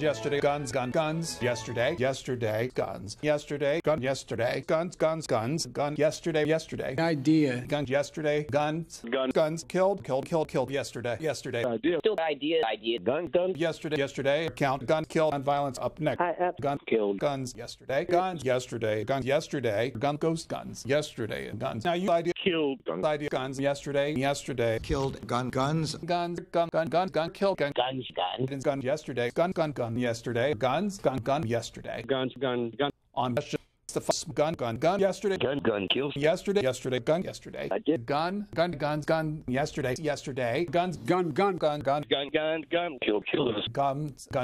Yesterday, guns, gun, guns. Yesterday, yesterday, guns. Yesterday, gun, yesterday, guns, guns, guns, gun. Yesterday, yesterday. Idea. Gun, yesterday, guns. Gun, guns. Killed, killed, killed, killed. Yesterday, yesterday. Idea. Killed, idea, idea. Gun, gun. Yesterday, yesterday. Count, gun, kill, gun, violence. Up next. I, up. Gun, killed. Guns, yesterday, guns, yesterday, guns, yesterday. Gun, ghost, guns. Yesterday, guns. Now you idea killed gun idea guns yesterday yesterday killed gun guns guns gun gun gun gun kill gun guns gun gun yesterday gun gun gun yesterday guns gun gun yesterday guns gun gun on the f- gun gun gun yesterday gun gun kills yesterday yesterday gun yesterday I did gun gun guns gun yesterday yesterday guns gun gun gun gun gun gun gun kill killers guns gun